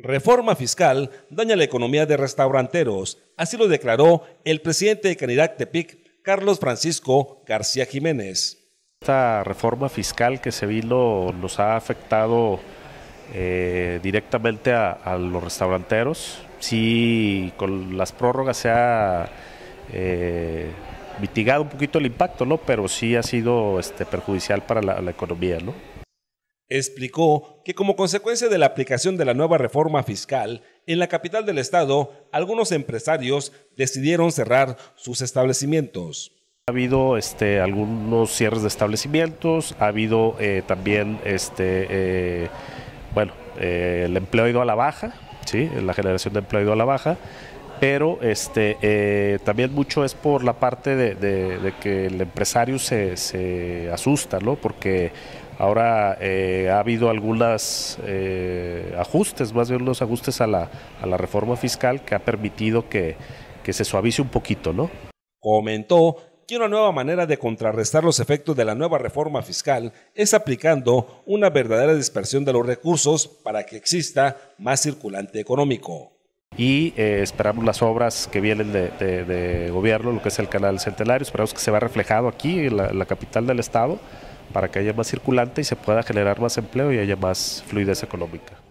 Reforma fiscal daña la economía de restauranteros, así lo declaró el presidente de Canidad Tepic, Carlos Francisco García Jiménez. Esta reforma fiscal que se vino nos ha afectado eh, directamente a, los restauranteros. Sí, con las prórrogas se ha eh, mitigado un poquito el impacto, ¿no? pero sí ha sido este, perjudicial para la, la economía. ¿no? Explicó que como consecuencia de la aplicación de la nueva reforma fiscal, en la capital del estado, algunos empresarios decidieron cerrar sus establecimientos. Ha habido este, algunos cierres de establecimientos, ha habido eh, también, este, eh, bueno, eh, el empleo ha ido a la baja, ¿sí? la generación de empleo ido a la baja, pero este, también mucho es por la parte de, que el empresario se, se asusta, ¿no? porque Ahora eh, ha habido algunos eh, ajustes, más bien unos ajustes a la, reforma fiscal que ha permitido que, se suavice un poquito, ¿no? Comentó que una nueva manera de contrarrestar los efectos de la nueva reforma fiscal es aplicando una verdadera dispersión de los recursos para que exista más circulante económico. Y eh, esperamos las obras que vienen de, gobierno, lo que es el canal centenario, esperamos que se vea reflejado aquí en la capital del estado para que haya más circulante y se pueda generar más empleo y haya más fluidez económica.